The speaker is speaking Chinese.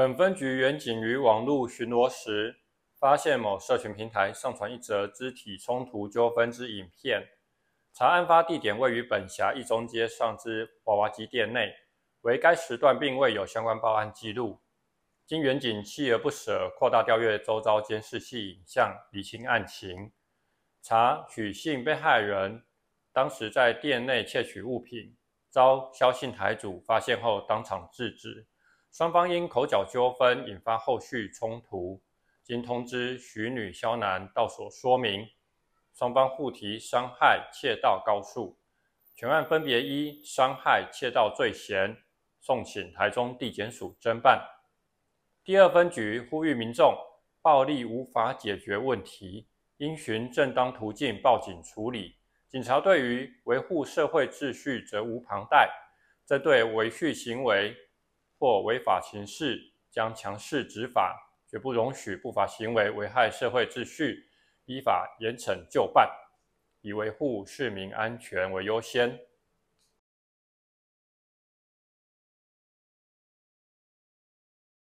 本分局远警于网络巡逻时，发现某社群平台上传一则肢体冲突纠纷之影片。查案发地点位于本辖一中街上之娃娃机店内，为该时段并未有相关报案记录。经远警锲而不舍扩大调阅周遭监视器影像，理清案情。查取信被害人当时在店内窃取物品，遭肖信台主发现后当场制止。双方因口角纠纷引发后续冲突，经通知徐女、萧男到所说明，双方互提伤害、窃盗告诉，全案分别一伤害、窃盗罪嫌，送请台中地检署侦办。第二分局呼吁民众，暴力无法解决问题，应循正当途径报警处理。警察对于维护社会秩序责无旁贷，针对违序行为。或违法行事，将强势执法，绝不容许不法行为危害社会秩序，依法严惩就办，以维护市民安全为优先。